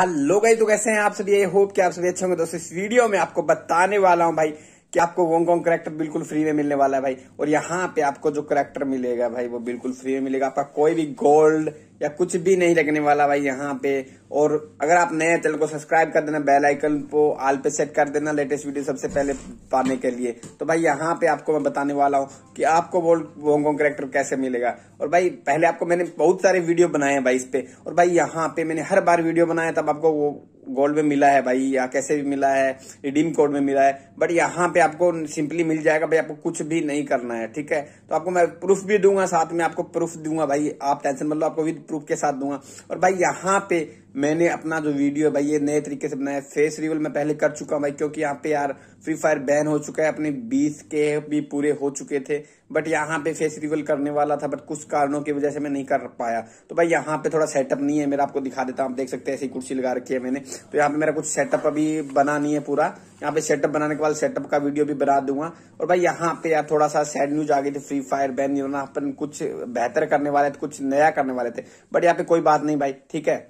hello गई तो कैसे हैं आप सभी आई होप कि आप सभी अच्छे होंगे दोस्तों इस वीडियो में आपको बताने वाला हूं भाई कि आपको वोंगोंग करेक्टर बिल्कुल फ्री में मिलने वाला है भाई और यहाँ पे आपको जो करेक्टर मिलेगा भाई वो बिल्कुल फ्री में मिलेगा आपका कोई भी गोल्ड या कुछ भी नहीं लगने वाला भाई यहाँ पे और अगर आप नए चैनल को सब्सक्राइब कर देना बेल आइकन को आल पे सेट कर देना लेटेस्ट वीडियो सबसे पहले पाने के लिए तो भाई यहाँ पे आपको मैं बताने वाला हूँ कि आपको वो कॉन्ग करेक्टर कैसे मिलेगा और भाई पहले आपको मैंने बहुत सारे वीडियो बनाए हैं भाई इस पे और भाई यहाँ पे मैंने हर बार वीडियो बनाया तब आपको वो गोल्ड में मिला है भाई या कैसे भी मिला है रिडीम कोड में मिला है बट यहाँ पे आपको सिंपली मिल जाएगा भाई आपको कुछ भी नहीं करना है ठीक है तो आपको मैं प्रूफ भी दूंगा साथ में आपको प्रूफ दूंगा भाई आप टेंशन मतलब आपको भी प्रूफ के साथ दूंगा और भाई यहाँ पे मैंने अपना जो वीडियो है भाई ये नए तरीके से बनाया फेस रिवल मैं पहले कर चुका हूँ भाई क्योंकि यहाँ पे यार फ्री फायर बैन हो चुका है अपने बीस के भी पूरे हो चुके थे बट यहाँ पे फेस रिवल करने वाला था बट कुछ कारणों की वजह से मैं नहीं कर पाया तो भाई यहाँ पे थोड़ा सेटअप नहीं है मेरा आपको दिखा देता हूँ आप देख सकते हैं ऐसी कुर्सी लगा रखी है मैंने तो यहाँ पे मेरा कुछ सेटअप अभी बना नहीं है पूरा यहाँ पे सेटअप बनाने के बाद सेटअप का वीडियो भी बना दूंगा और भाई यहाँ पे यार थोड़ा सा सैड न्यूज आ गई थी फ्री फायर बैन नहीं होना अपन कुछ बेहतर करने वाले थे कुछ नया करने वाले थे बट यहाँ पे कोई बात नहीं भाई ठीक है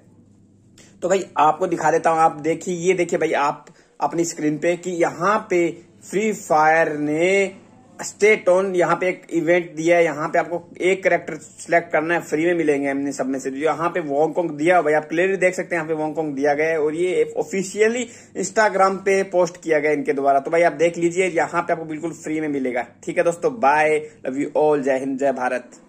तो भाई आपको दिखा देता हूँ आप देखिए ये देखिए भाई आप अपनी स्क्रीन पे कि यहाँ पे फ्री फायर ने स्टेट ऑन यहाँ पे एक इवेंट दिया है यहाँ पे आपको एक करेक्टर सिलेक्ट करना है फ्री में मिलेंगे हमने सब में से यहाँ पे वॉन्गकॉन्ग दिया भाई आप क्लियरली देख सकते हैं यहाँ पे वॉन्गकॉन्ग दिया गया है और ये ऑफिशियली इंस्टाग्राम पे पोस्ट किया गया इनके द्वारा तो भाई आप देख लीजिए यहाँ पे आपको बिल्कुल फ्री में मिलेगा ठीक है दोस्तों बाय लव यू ऑल जय हिंद जय भारत